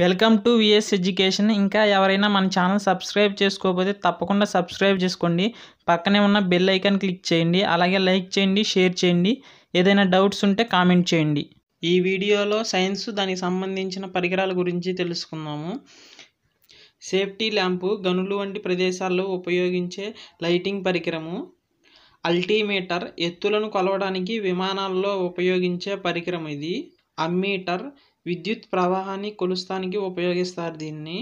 welcome to VS education ఇంకా ఎవరైనా మన ఛానల్ సబ్స్క్రైబ్ చేసుకోకపోతే తప్పకుండా సబ్స్క్రైబ్ చేసుకోండి పక్కనే ఉన్న బెల్ ఐకాన్ క్లిక్ చేయండి అలాగే లైక్ చేయండి షేర్ చేయండి ఏదైనా డౌట్స్ ఉంటే కామెంట్ చేయండి ఈ వీడియోలో సైన్స్ దానికి సంబంధించిన పరికరాల గురించి తెలుసుకుందాము సేఫ్టీ ల్యాంపు గనులు వంటి ప్రదేశాల్లో ఉపయోగించే లైటింగ్ పరికరము అల్టీమీటర్ ఎత్తులను కొలవడానికి విమానాల్లో ఉపయోగించే పరికరం ఇది అమ్మీటర్ విద్యుత్ ప్రవాహాన్ని కొలుస్తానికి ఉపయోగిస్తారు దీన్ని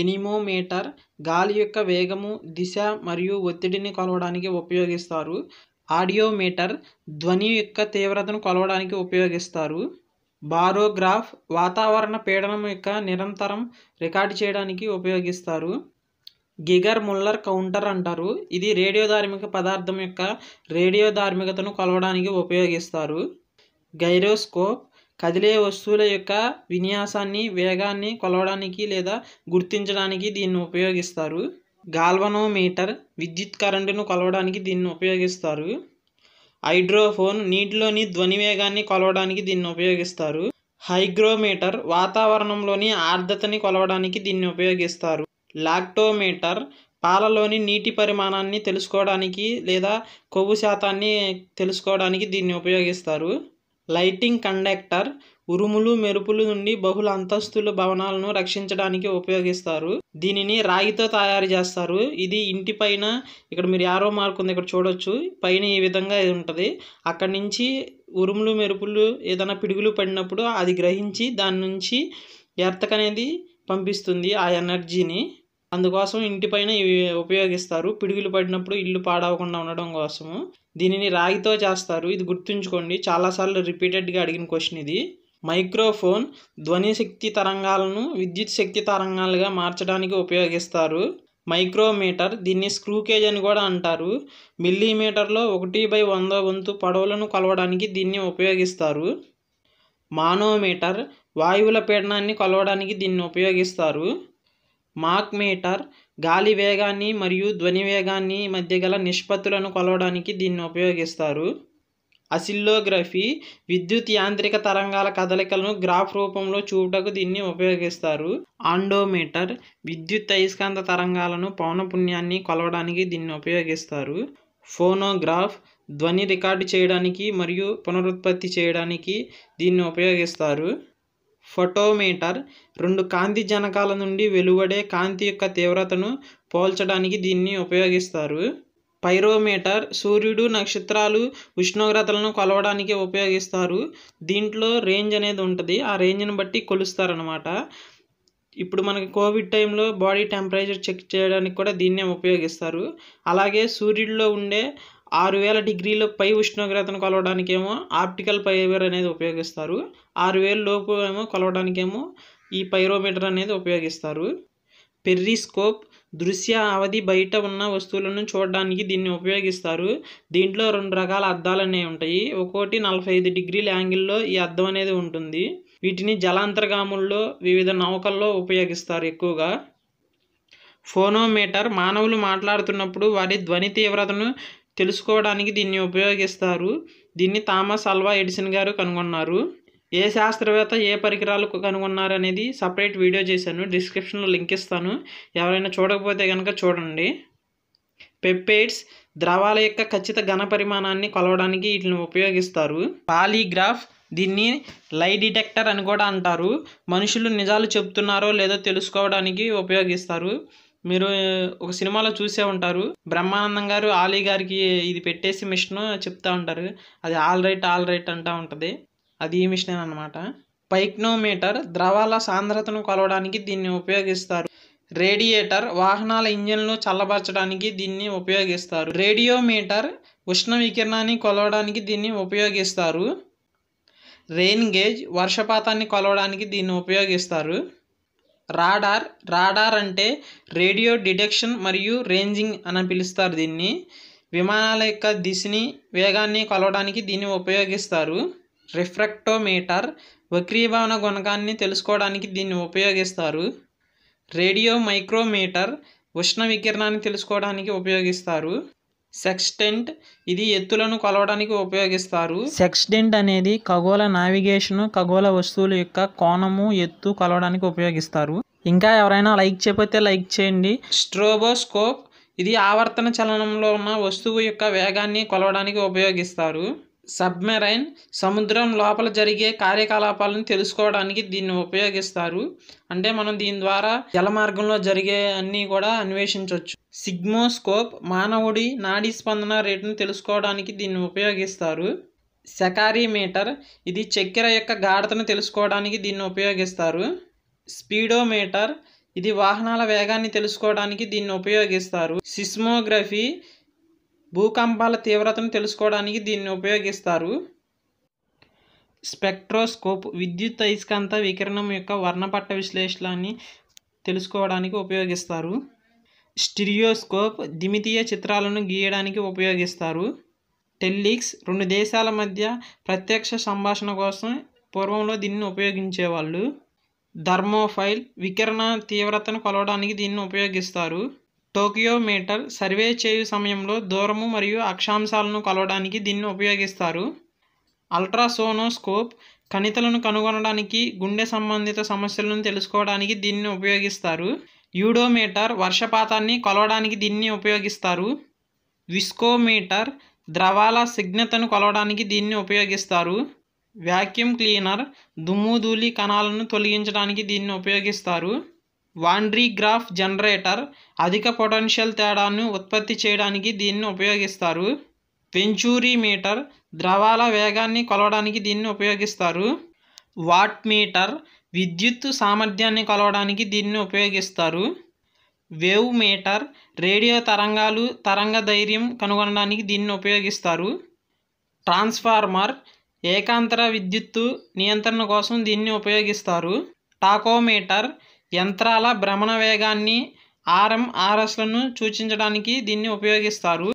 ఎనిమోమీటర్ గాలి యొక్క వేగము దిశ మరియు ఒత్తిడిని కొలవడానికి ఉపయోగిస్తారు ఆడియోమీటర్ ధ్వని యొక్క తీవ్రతను కొలవడానికి ఉపయోగిస్తారు బారోగ్రాఫ్ వాతావరణ పీడనం యొక్క నిరంతరం రికార్డు చేయడానికి ఉపయోగిస్తారు గిగర్ ముల్లర్ కౌంటర్ అంటారు ఇది రేడియోధార్మిక పదార్థం యొక్క రేడియోధార్మికతను కొలవడానికి ఉపయోగిస్తారు గైరోస్కోప్ కదిలే వస్తువుల యొక్క విన్యాసాన్ని వేగాన్ని కొలవడానికి లేదా గుర్తించడానికి దీన్ని ఉపయోగిస్తారు గాల్వనోమీటర్ విద్యుత్ కరెంటును కొలవడానికి దీన్ని ఉపయోగిస్తారు హైడ్రోఫోన్ నీటిలోని ధ్వని వేగాన్ని కొలవడానికి దీన్ని ఉపయోగిస్తారు హైగ్రోమీటర్ వాతావరణంలోని ఆర్ద్రతని కొలవడానికి దీన్ని ఉపయోగిస్తారు లాక్టోమీటర్ పాలలోని నీటి పరిమాణాన్ని తెలుసుకోవడానికి లేదా కొవ్వు శాతాన్ని తెలుసుకోవడానికి దీన్ని ఉపయోగిస్తారు లైటింగ్ కండక్టర్ ఉరుములు మెరుపులు నుండి బహుళ అంతస్తుల భవనాలను రక్షించడానికి ఉపయోగిస్తారు దీనిని రాగితో తయారు చేస్తారు ఇది ఇంటి పైన ఇక్కడ మీరు యారో మార్క్ ఉంది ఇక్కడ చూడొచ్చు పైన ఈ విధంగా ఇది ఉంటుంది అక్కడి నుంచి ఉరుములు మెరుపులు ఏదైనా పిడుగులు పడినప్పుడు అది గ్రహించి దాని నుంచి ఎర్త్ అనేది పంపిస్తుంది ఆ ఎనర్జీని అందుకోసం ఇంటిపైన ఇవి ఉపయోగిస్తారు పిడుగులు పడినప్పుడు ఇల్లు పాడవకుండా ఉండడం కోసము దీనిని రాగితో చేస్తారు ఇది గుర్తుంచుకోండి చాలాసార్లు రిపీటెడ్గా అడిగిన క్వశ్చన్ ఇది మైక్రోఫోన్ ధ్వని శక్తి తరంగాలను విద్యుత్ శక్తి తరంగాలుగా మార్చడానికి ఉపయోగిస్తారు మైక్రోమీటర్ దీన్ని స్క్రూ కేజ్ అని కూడా అంటారు మిల్లీమీటర్లో ఒకటి బై వంద వంతు పడవలను కొలవడానికి దీన్ని ఉపయోగిస్తారు మానోమీటర్ వాయువుల పీడనాన్ని కొలవడానికి దీన్ని ఉపయోగిస్తారు మాక్ మీటర్ గాలి వేగాన్ని మరియు ధ్వని వేగాన్ని మధ్య గల నిష్పత్తులను కొలవడానికి దీన్ని ఉపయోగిస్తారు అసిల్లోగ్రఫీ విద్యుత్ యాంత్రిక తరంగాల కదలికలను గ్రాఫ్ రూపంలో చూపుటకు దీన్ని ఉపయోగిస్తారు ఆండోమీటర్ విద్యుత్ అయస్కాంత తరంగాలను పౌనపుణ్యాన్ని కొలవడానికి దీన్ని ఉపయోగిస్తారు ఫోనోగ్రాఫ్ ధ్వని రికార్డు చేయడానికి మరియు పునరుత్పత్తి చేయడానికి దీన్ని ఉపయోగిస్తారు ఫోటోమీటర్ రెండు కాంతి జనకాల నుండి వెలువడే కాంతి యొక్క తీవ్రతను పోల్చడానికి దీన్ని ఉపయోగిస్తారు పైరోమీటర్ సూర్యుడు నక్షత్రాలు ఉష్ణోగ్రతలను కొలవడానికి ఉపయోగిస్తారు దీంట్లో రేంజ్ అనేది ఉంటుంది ఆ రేంజ్ని బట్టి కొలుస్తారనమాట ఇప్పుడు మనకి కోవిడ్ టైంలో బాడీ టెంపరేచర్ చెక్ చేయడానికి కూడా దీన్నే ఉపయోగిస్తారు అలాగే సూర్యుడిలో ఉండే ఆరు వేల డిగ్రీల పై ఉష్ణోగ్రతను కొలవడానికేమో ఆప్టికల్ ఫైబర్ అనేది ఉపయోగిస్తారు ఆరు వేల లోపు ఏమో కొలవడానికేమో ఈ పైరోమీటర్ అనేది ఉపయోగిస్తారు పెర్రీస్కోప్ దృశ్య అవధి బయట ఉన్న వస్తువులను చూడడానికి దీన్ని ఉపయోగిస్తారు దీంట్లో రెండు రకాల అద్దాలు అనేవి ఉంటాయి ఒక్కోటి నలభై ఐదు డిగ్రీల యాంగిల్లో ఈ అద్దం అనేది ఉంటుంది వీటిని జలాంతర్గాముల్లో వివిధ నౌకల్లో ఉపయోగిస్తారు ఎక్కువగా ఫోనోమీటర్ మానవులు మాట్లాడుతున్నప్పుడు వారి ధ్వని తీవ్రతను తెలుసుకోవడానికి దీన్ని ఉపయోగిస్తారు దీన్ని థామస్ అల్వా ఎడిసన్ గారు కనుగొన్నారు ఏ శాస్త్రవేత్త ఏ పరికరాలకు కనుగొన్నారనేది సపరేట్ వీడియో చేశాను డిస్క్రిప్షన్లో లింక్ ఇస్తాను ఎవరైనా చూడకపోతే కనుక చూడండి పెప్పేడ్స్ ద్రవాల యొక్క ఖచ్చిత ఘన పరిమాణాన్ని కొలవడానికి వీటిని ఉపయోగిస్తారు పాలీగ్రాఫ్ దీన్ని లై డిటెక్టర్ అని కూడా అంటారు మనుషులు నిజాలు చెప్తున్నారో లేదో తెలుసుకోవడానికి ఉపయోగిస్తారు మీరు ఒక సినిమాలో చూసే ఉంటారు బ్రహ్మానందం గారు ఆలీ గారికి ఇది పెట్టేసి మిషన్ చెప్తా ఉంటారు అది ఆల్ రైట్ ఆల్ రైట్ అంటూ ఉంటుంది అది ఈ మిషన్ అనమాట పైక్నోమీటర్ ద్రవాల సాంద్రతను కొలవడానికి దీన్ని ఉపయోగిస్తారు రేడియేటర్ వాహనాల ఇంజన్లు చల్లబరచడానికి దీన్ని ఉపయోగిస్తారు రేడియోమీటర్ ఉష్ణ వికిరణాన్ని కొలవడానికి దీన్ని ఉపయోగిస్తారు రెయిన్ గేజ్ వర్షపాతాన్ని కొలవడానికి దీన్ని ఉపయోగిస్తారు రాడార్ రాడార్ అంటే రేడియో డిటెక్షన్ మరియు రేంజింగ్ అని పిలుస్తారు దీన్ని విమానాల యొక్క దిశని వేగాన్ని కొలవడానికి దీన్ని ఉపయోగిస్తారు రిఫ్రాక్టోమీటర్ వక్రీభవన గుణకాన్ని తెలుసుకోవడానికి దీన్ని ఉపయోగిస్తారు రేడియో మైక్రోమీటర్ ఉష్ణ వికిరణాన్ని తెలుసుకోవడానికి ఉపయోగిస్తారు సెక్స్టెంట్ ఇది ఎత్తులను కొలవడానికి ఉపయోగిస్తారు సెక్స్టెంట్ అనేది ఖగోళ నావిగేషన్ ఖగోళ వస్తువుల యొక్క కోణము ఎత్తు కొలవడానికి ఉపయోగిస్తారు ఇంకా ఎవరైనా లైక్ చేయకపోతే లైక్ చేయండి స్ట్రోబోస్కోప్ ఇది ఆవర్తన చలనంలో ఉన్న వస్తువు యొక్క వేగాన్ని కొలవడానికి ఉపయోగిస్తారు సబ్మెరైన్ సముద్రం లోపల జరిగే కార్యకలాపాలను తెలుసుకోవడానికి దీన్ని ఉపయోగిస్తారు అంటే మనం దీని ద్వారా జలమార్గంలో జరిగే అన్నీ కూడా అన్వేషించవచ్చు సిగ్మోస్కోప్ మానవుడి నాడీ స్పందన రేటును తెలుసుకోవడానికి దీన్ని ఉపయోగిస్తారు సెకారీమీటర్ ఇది చక్కెర యొక్క గాఢతను తెలుసుకోవడానికి దీన్ని ఉపయోగిస్తారు స్పీడోమీటర్ ఇది వాహనాల వేగాన్ని తెలుసుకోవడానికి దీన్ని ఉపయోగిస్తారు సిస్మోగ్రఫీ భూకంపాల తీవ్రతను తెలుసుకోవడానికి దీన్ని ఉపయోగిస్తారు స్పెక్ట్రోస్కోప్ విద్యుత్ అయస్కాంత వికిరణం యొక్క వర్ణపట్ట విశ్లేషణని తెలుసుకోవడానికి ఉపయోగిస్తారు స్టిరియోస్కోప్ దిమితీయ చిత్రాలను గీయడానికి ఉపయోగిస్తారు టెల్లిక్స్ రెండు దేశాల మధ్య ప్రత్యక్ష సంభాషణ కోసం పూర్వంలో దీన్ని ఉపయోగించేవాళ్ళు ధర్మోఫైల్ వికిరణ తీవ్రతను కొలవడానికి దీన్ని ఉపయోగిస్తారు టోకియోమీటర్ సర్వే చేయు సమయంలో దూరము మరియు అక్షాంశాలను కొలవడానికి దీన్ని ఉపయోగిస్తారు అల్ట్రాసోనోస్కోప్ కణితలను కనుగొనడానికి గుండె సంబంధిత సమస్యలను తెలుసుకోవడానికి దీన్ని ఉపయోగిస్తారు యూడోమీటర్ వర్షపాతాన్ని కొలవడానికి దీన్ని ఉపయోగిస్తారు విస్కోమీటర్ ద్రవాల సిగ్నతను కొలవడానికి దీన్ని ఉపయోగిస్తారు వ్యాక్యూమ్ క్లీనర్ దుమ్ము ధూళి కణాలను తొలగించడానికి దీన్ని ఉపయోగిస్తారు వాండ్రీగ్రాఫ్ గ్రాఫ్ జనరేటర్ అధిక పొటెన్షియల్ తేడాను ఉత్పత్తి చేయడానికి దీనిని ఉపయోగిస్తారు వెంచూరీ మీటర్ ద్రవాల వేగాన్ని కొలవడానికి దీన్ని ఉపయోగిస్తారు వాట్ మీటర్ విద్యుత్ సామర్థ్యాన్ని కొలవడానికి దీన్ని ఉపయోగిస్తారు వేవ్ మీటర్ రేడియో తరంగాలు తరంగ ధైర్యం కనుగొనడానికి దీన్ని ఉపయోగిస్తారు ట్రాన్స్ఫార్మర్ ఏకాంతర విద్యుత్తు నియంత్రణ కోసం దీన్ని ఉపయోగిస్తారు టాకోమీటర్ యంత్రాల భ్రమణ వేగాన్ని ఆర్ఎంఆర్ఎస్లను సూచించడానికి దీన్ని ఉపయోగిస్తారు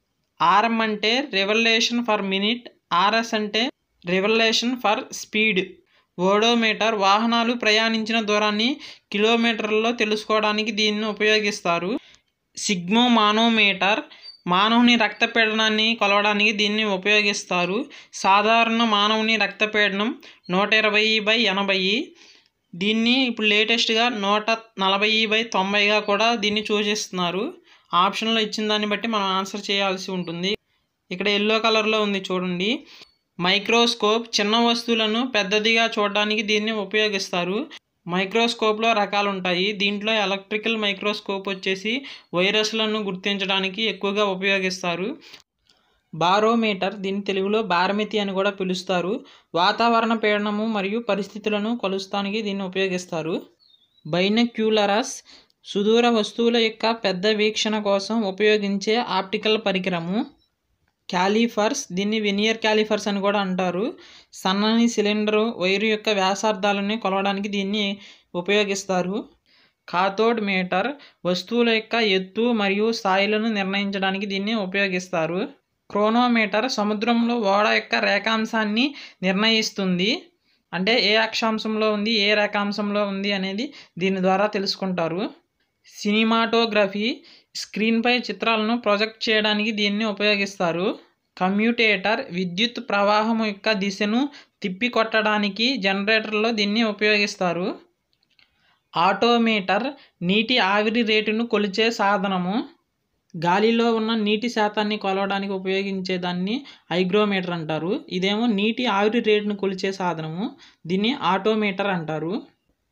ఆర్ఎం అంటే రివల్యూషన్ ఫర్ మినిట్ ఆర్ఎస్ అంటే రివల్యూషన్ ఫర్ స్పీడ్ ఓడోమీటర్ వాహనాలు ప్రయాణించిన దూరాన్ని కిలోమీటర్లలో తెలుసుకోవడానికి దీన్ని ఉపయోగిస్తారు సిగ్మో మానోమీటర్ మానవుని రక్తపీడనాన్ని కొలవడానికి దీన్ని ఉపయోగిస్తారు సాధారణ మానవుని రక్తపీడనం నూట ఇరవై బై ఎనభై దీన్ని ఇప్పుడు లేటెస్ట్గా నూట నలభై బై తొంభైగా కూడా దీన్ని చేస్తున్నారు ఆప్షన్లో ఇచ్చిన దాన్ని బట్టి మనం ఆన్సర్ చేయాల్సి ఉంటుంది ఇక్కడ ఎల్లో కలర్లో ఉంది చూడండి మైక్రోస్కోప్ చిన్న వస్తువులను పెద్దదిగా చూడడానికి దీన్ని ఉపయోగిస్తారు మైక్రోస్కోప్లో రకాలు ఉంటాయి దీంట్లో ఎలక్ట్రికల్ మైక్రోస్కోప్ వచ్చేసి వైరస్లను గుర్తించడానికి ఎక్కువగా ఉపయోగిస్తారు బారోమీటర్ దీన్ని తెలుగులో బారమితి అని కూడా పిలుస్తారు వాతావరణ పీడనము మరియు పరిస్థితులను కొలుస్తానికి దీన్ని ఉపయోగిస్తారు బైనక్యూలరస్ సుదూర వస్తువుల యొక్క పెద్ద వీక్షణ కోసం ఉపయోగించే ఆప్టికల్ పరికరము క్యాలిఫర్స్ దీన్ని వినియర్ క్యాలిఫర్స్ అని కూడా అంటారు సన్నని సిలిండర్ వైరు యొక్క వ్యాసార్థాలను కొలవడానికి దీన్ని ఉపయోగిస్తారు కాథోడ్ మీటర్ వస్తువుల యొక్క ఎత్తు మరియు స్థాయిలను నిర్ణయించడానికి దీన్ని ఉపయోగిస్తారు క్రోనోమీటర్ సముద్రంలో ఓడ యొక్క రేఖాంశాన్ని నిర్ణయిస్తుంది అంటే ఏ అక్షాంశంలో ఉంది ఏ రేఖాంశంలో ఉంది అనేది దీని ద్వారా తెలుసుకుంటారు సినిమాటోగ్రఫీ స్క్రీన్పై చిత్రాలను ప్రొజెక్ట్ చేయడానికి దీన్ని ఉపయోగిస్తారు కమ్యూటేటర్ విద్యుత్ ప్రవాహం యొక్క దిశను తిప్పికొట్టడానికి జనరేటర్లో దీన్ని ఉపయోగిస్తారు ఆటోమీటర్ నీటి ఆవిరి రేటును కొలిచే సాధనము గాలిలో ఉన్న నీటి శాతాన్ని కొలవడానికి ఉపయోగించే దాన్ని హైగ్రోమీటర్ అంటారు ఇదేమో నీటి ఆవిరి రేటును కొలిచే సాధనము దీన్ని ఆటోమీటర్ అంటారు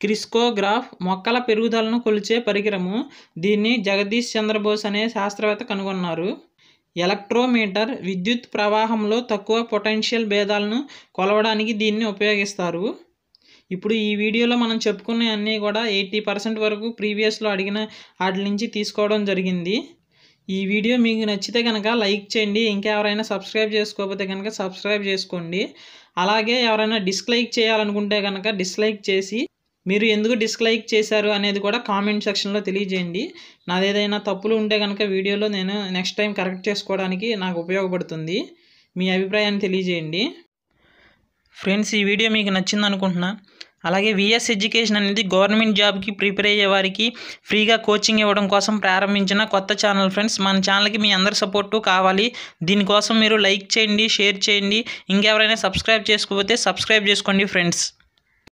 క్రిస్కోగ్రాఫ్ మొక్కల పెరుగుదలను కొలిచే పరికరము దీన్ని జగదీష్ చంద్రబోస్ అనే శాస్త్రవేత్త కనుగొన్నారు ఎలక్ట్రోమీటర్ విద్యుత్ ప్రవాహంలో తక్కువ పొటెన్షియల్ భేదాలను కొలవడానికి దీన్ని ఉపయోగిస్తారు ఇప్పుడు ఈ వీడియోలో మనం చెప్పుకునే అన్నీ కూడా ఎయిటీ పర్సెంట్ వరకు ప్రీవియస్లో అడిగిన వాటి నుంచి తీసుకోవడం జరిగింది ఈ వీడియో మీకు నచ్చితే కనుక లైక్ చేయండి ఇంకా ఎవరైనా సబ్స్క్రైబ్ చేసుకోకపోతే కనుక సబ్స్క్రైబ్ చేసుకోండి అలాగే ఎవరైనా డిస్లైక్ చేయాలనుకుంటే కనుక డిస్లైక్ చేసి మీరు ఎందుకు డిస్లైక్ చేశారు అనేది కూడా కామెంట్ సెక్షన్లో తెలియజేయండి నాదేదైనా తప్పులు ఉంటే కనుక వీడియోలో నేను నెక్స్ట్ టైం కరెక్ట్ చేసుకోవడానికి నాకు ఉపయోగపడుతుంది మీ అభిప్రాయాన్ని తెలియజేయండి ఫ్రెండ్స్ ఈ వీడియో మీకు నచ్చింది అనుకుంటున్నా అలాగే విఎస్ ఎడ్యుకేషన్ అనేది గవర్నమెంట్ జాబ్కి ప్రిపేర్ అయ్యే వారికి ఫ్రీగా కోచింగ్ ఇవ్వడం కోసం ప్రారంభించిన కొత్త ఛానల్ ఫ్రెండ్స్ మన ఛానల్కి మీ అందరి సపోర్టు కావాలి దీనికోసం మీరు లైక్ చేయండి షేర్ చేయండి ఇంకెవరైనా సబ్స్క్రైబ్ చేసుకోకపోతే సబ్స్క్రైబ్ చేసుకోండి ఫ్రెండ్స్